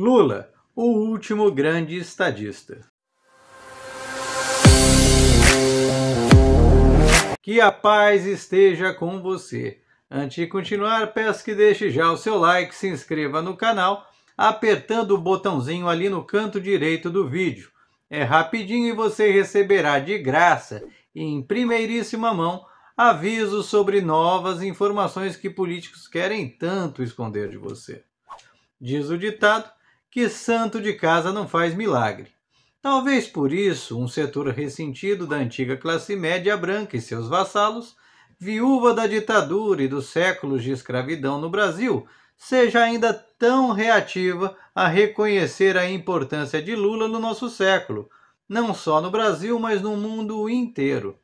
Lula, o último grande estadista. Que a paz esteja com você. Antes de continuar, peço que deixe já o seu like, se inscreva no canal, apertando o botãozinho ali no canto direito do vídeo. É rapidinho e você receberá de graça em primeiríssima mão avisos sobre novas informações que políticos querem tanto esconder de você. Diz o ditado que santo de casa não faz milagre. Talvez por isso, um setor ressentido da antiga classe média branca e seus vassalos, viúva da ditadura e dos séculos de escravidão no Brasil, seja ainda tão reativa a reconhecer a importância de Lula no nosso século, não só no Brasil, mas no mundo inteiro.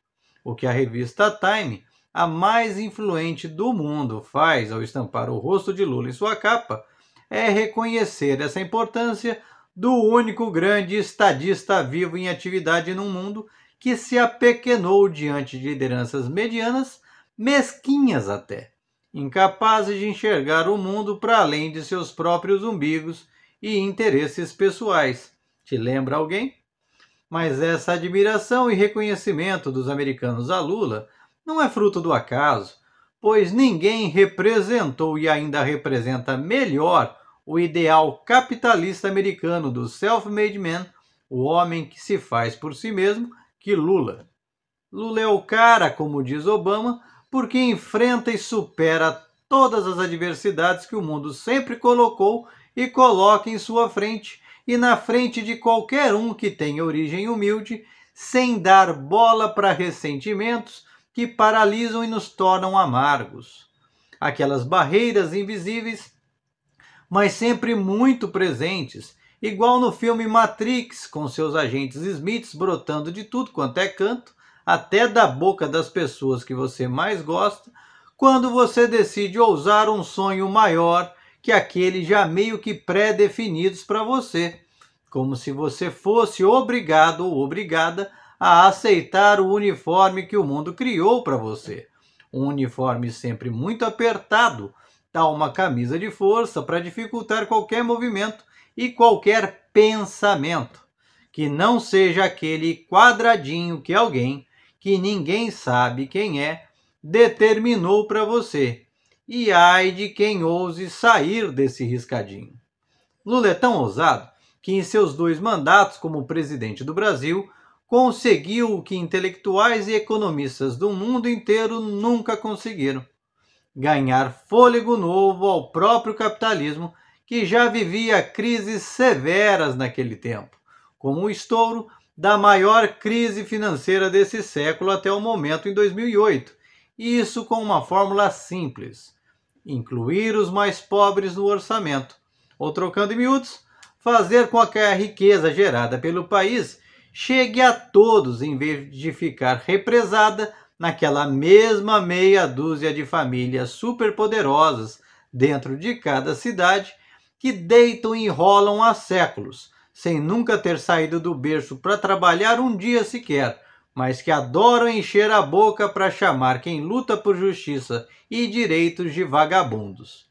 O que a revista Time, a mais influente do mundo, faz ao estampar o rosto de Lula em sua capa é reconhecer essa importância do único grande estadista vivo em atividade no mundo que se apequenou diante de lideranças medianas, mesquinhas até, incapazes de enxergar o mundo para além de seus próprios umbigos e interesses pessoais. Te lembra alguém? Mas essa admiração e reconhecimento dos americanos a Lula não é fruto do acaso, pois ninguém representou e ainda representa melhor o ideal capitalista americano do self-made man, o homem que se faz por si mesmo, que Lula. Lula é o cara, como diz Obama, porque enfrenta e supera todas as adversidades que o mundo sempre colocou e coloca em sua frente e na frente de qualquer um que tenha origem humilde, sem dar bola para ressentimentos que paralisam e nos tornam amargos. Aquelas barreiras invisíveis mas sempre muito presentes, igual no filme Matrix, com seus agentes Smiths brotando de tudo quanto é canto, até da boca das pessoas que você mais gosta, quando você decide ousar um sonho maior que aquele já meio que pré-definidos para você, como se você fosse obrigado ou obrigada a aceitar o uniforme que o mundo criou para você. Um uniforme sempre muito apertado, dá uma camisa de força para dificultar qualquer movimento e qualquer pensamento, que não seja aquele quadradinho que alguém, que ninguém sabe quem é, determinou para você. E ai de quem ouse sair desse riscadinho. Lula é tão ousado que, em seus dois mandatos como presidente do Brasil, conseguiu o que intelectuais e economistas do mundo inteiro nunca conseguiram: ganhar fôlego novo ao próprio capitalismo, que já vivia crises severas naquele tempo, como o estouro da maior crise financeira desse século até o momento em 2008, e isso com uma fórmula simples: incluir os mais pobres no orçamento, ou trocando em miúdos, fazer com que a riqueza gerada pelo país chegue a todos em vez de ficar represada naquela mesma meia dúzia de famílias superpoderosas dentro de cada cidade que deitam e rolam há séculos, sem nunca ter saído do berço para trabalhar um dia sequer, mas que adoram encher a boca para chamar quem luta por justiça e direitos de vagabundos.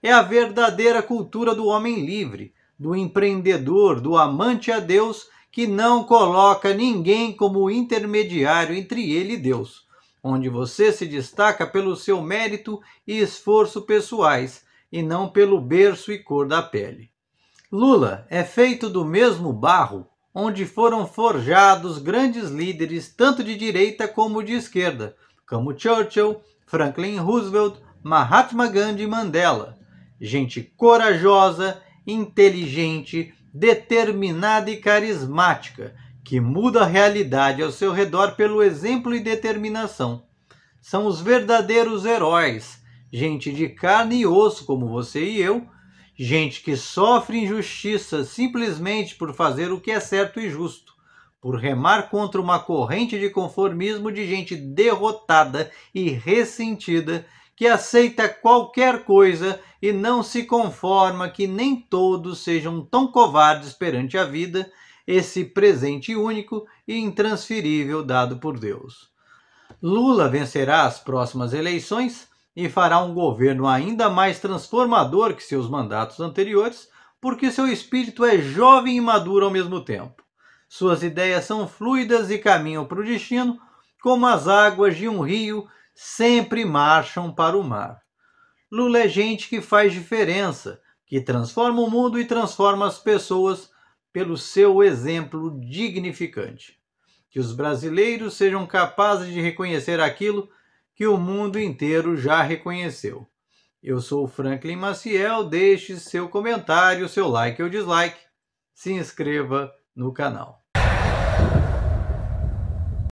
É a verdadeira cultura do homem livre, do empreendedor, do amante a Deus que não coloca ninguém como intermediário entre ele e Deus, onde você se destaca pelo seu mérito e esforço pessoais e não pelo berço e cor da pele. Lula é feito do mesmo barro onde foram forjados grandes líderes tanto de direita como de esquerda, como Churchill, Franklin Roosevelt, Mahatma Gandhi e Mandela. Gente corajosa, inteligente, determinada e carismática que muda a realidade ao seu redor pelo exemplo e determinação. São os verdadeiros heróis, gente de carne e osso como você e eu, gente que sofre injustiça simplesmente por fazer o que é certo e justo, por remar contra uma corrente de conformismo de gente derrotada e ressentida que aceita qualquer coisa e não se conforma que nem todos sejam tão covardes perante a vida esse presente único e intransferível dado por Deus. Lula vencerá as próximas eleições e fará um governo ainda mais transformador que seus mandatos anteriores, porque seu espírito é jovem e maduro ao mesmo tempo. Suas ideias são fluidas e caminham para o destino, como as águas de um rio sempre marcham para o mar. Lula é gente que faz diferença, que transforma o mundo e transforma as pessoas, pelo seu exemplo dignificante. Que os brasileiros sejam capazes de reconhecer aquilo que o mundo inteiro já reconheceu. Eu sou o Franklin Maciel, deixe seu comentário, seu like ou dislike, se inscreva no canal.